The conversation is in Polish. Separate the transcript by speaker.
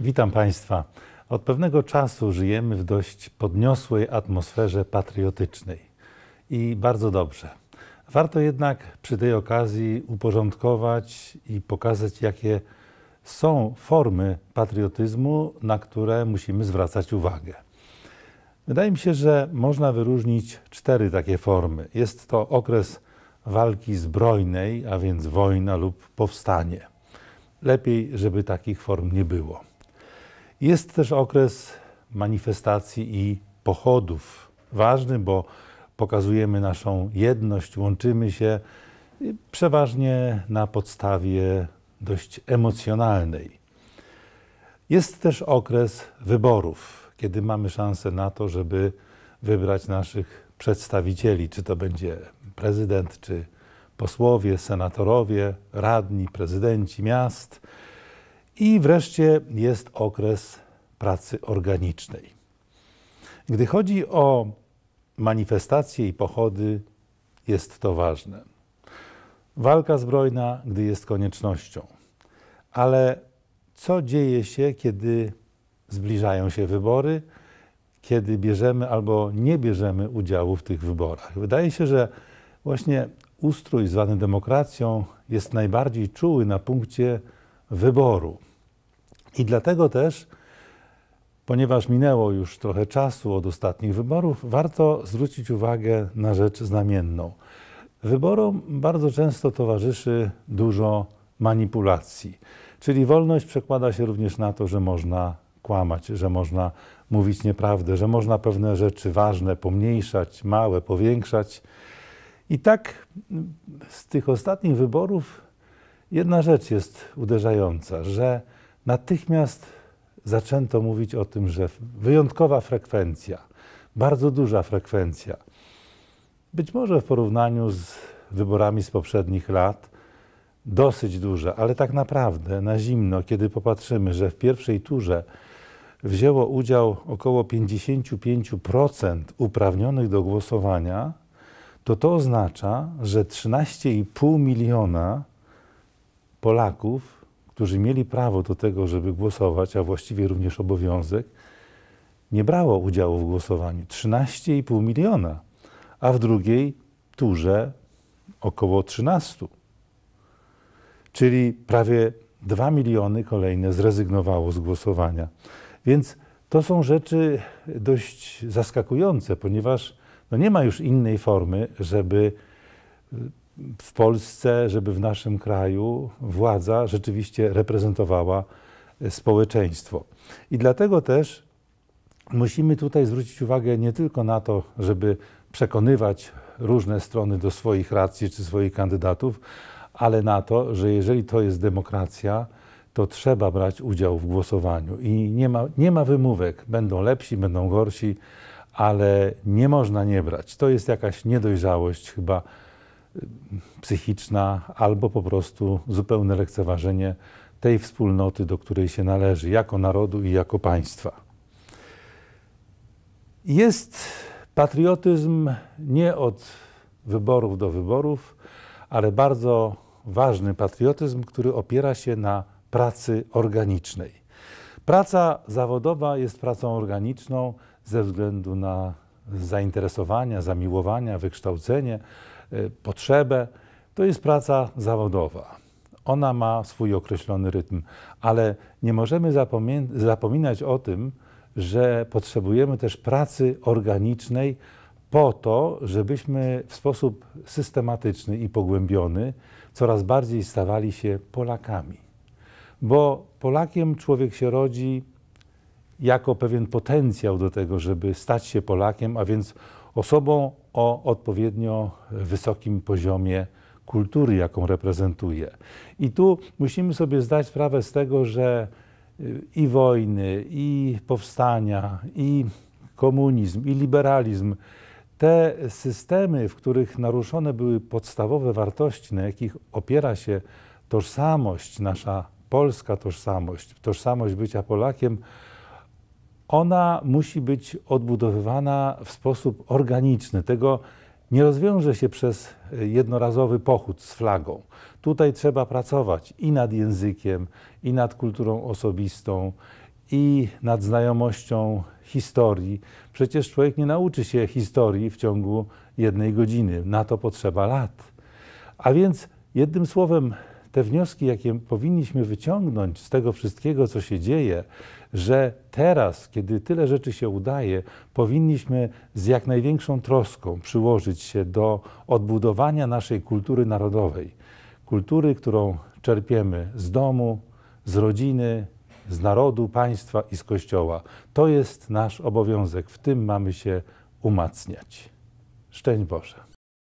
Speaker 1: Witam Państwa. Od pewnego czasu żyjemy w dość podniosłej atmosferze patriotycznej i bardzo dobrze. Warto jednak przy tej okazji uporządkować i pokazać, jakie są formy patriotyzmu, na które musimy zwracać uwagę. Wydaje mi się, że można wyróżnić cztery takie formy. Jest to okres walki zbrojnej, a więc wojna lub powstanie. Lepiej, żeby takich form nie było. Jest też okres manifestacji i pochodów. Ważny, bo pokazujemy naszą jedność, łączymy się przeważnie na podstawie dość emocjonalnej. Jest też okres wyborów, kiedy mamy szansę na to, żeby wybrać naszych przedstawicieli, czy to będzie prezydent, czy posłowie, senatorowie, radni, prezydenci miast. I wreszcie jest okres pracy organicznej. Gdy chodzi o manifestacje i pochody, jest to ważne. Walka zbrojna, gdy jest koniecznością. Ale co dzieje się, kiedy zbliżają się wybory, kiedy bierzemy albo nie bierzemy udziału w tych wyborach? Wydaje się, że właśnie ustrój zwany demokracją jest najbardziej czuły na punkcie wyboru. I dlatego też, ponieważ minęło już trochę czasu od ostatnich wyborów, warto zwrócić uwagę na rzecz znamienną. Wyborom bardzo często towarzyszy dużo manipulacji, czyli wolność przekłada się również na to, że można kłamać, że można mówić nieprawdę, że można pewne rzeczy ważne pomniejszać, małe powiększać. I tak z tych ostatnich wyborów jedna rzecz jest uderzająca, że Natychmiast zaczęto mówić o tym, że wyjątkowa frekwencja, bardzo duża frekwencja, być może w porównaniu z wyborami z poprzednich lat, dosyć duża, ale tak naprawdę na zimno, kiedy popatrzymy, że w pierwszej turze wzięło udział około 55% uprawnionych do głosowania, to to oznacza, że 13,5 miliona Polaków którzy mieli prawo do tego, żeby głosować, a właściwie również obowiązek, nie brało udziału w głosowaniu. 13,5 miliona, a w drugiej turze około 13. Czyli prawie 2 miliony kolejne zrezygnowało z głosowania. Więc to są rzeczy dość zaskakujące, ponieważ no nie ma już innej formy, żeby w Polsce, żeby w naszym kraju władza rzeczywiście reprezentowała e, społeczeństwo. I dlatego też musimy tutaj zwrócić uwagę nie tylko na to, żeby przekonywać różne strony do swoich racji czy swoich kandydatów, ale na to, że jeżeli to jest demokracja, to trzeba brać udział w głosowaniu i nie ma, nie ma wymówek. Będą lepsi, będą gorsi, ale nie można nie brać. To jest jakaś niedojrzałość chyba psychiczna, albo po prostu zupełne lekceważenie tej wspólnoty, do której się należy, jako narodu i jako państwa. Jest patriotyzm nie od wyborów do wyborów, ale bardzo ważny patriotyzm, który opiera się na pracy organicznej. Praca zawodowa jest pracą organiczną ze względu na zainteresowania, zamiłowania, wykształcenie, y, potrzebę, to jest praca zawodowa. Ona ma swój określony rytm, ale nie możemy zapominać o tym, że potrzebujemy też pracy organicznej po to, żebyśmy w sposób systematyczny i pogłębiony coraz bardziej stawali się Polakami. Bo Polakiem człowiek się rodzi jako pewien potencjał do tego, żeby stać się Polakiem, a więc osobą o odpowiednio wysokim poziomie kultury, jaką reprezentuje. I tu musimy sobie zdać sprawę z tego, że y, i wojny, i powstania, i komunizm, i liberalizm, te systemy, w których naruszone były podstawowe wartości, na jakich opiera się tożsamość, nasza polska tożsamość, tożsamość bycia Polakiem, ona musi być odbudowywana w sposób organiczny. Tego nie rozwiąże się przez y, jednorazowy pochód z flagą. Tutaj trzeba pracować i nad językiem, i nad kulturą osobistą, i nad znajomością historii. Przecież człowiek nie nauczy się historii w ciągu jednej godziny. Na to potrzeba lat. A więc jednym słowem, te wnioski, jakie powinniśmy wyciągnąć z tego wszystkiego, co się dzieje, że teraz, kiedy tyle rzeczy się udaje, powinniśmy z jak największą troską przyłożyć się do odbudowania naszej kultury narodowej. Kultury, którą czerpiemy z domu, z rodziny, z narodu, państwa i z Kościoła. To jest nasz obowiązek, w tym mamy się umacniać. Szczęść Boże.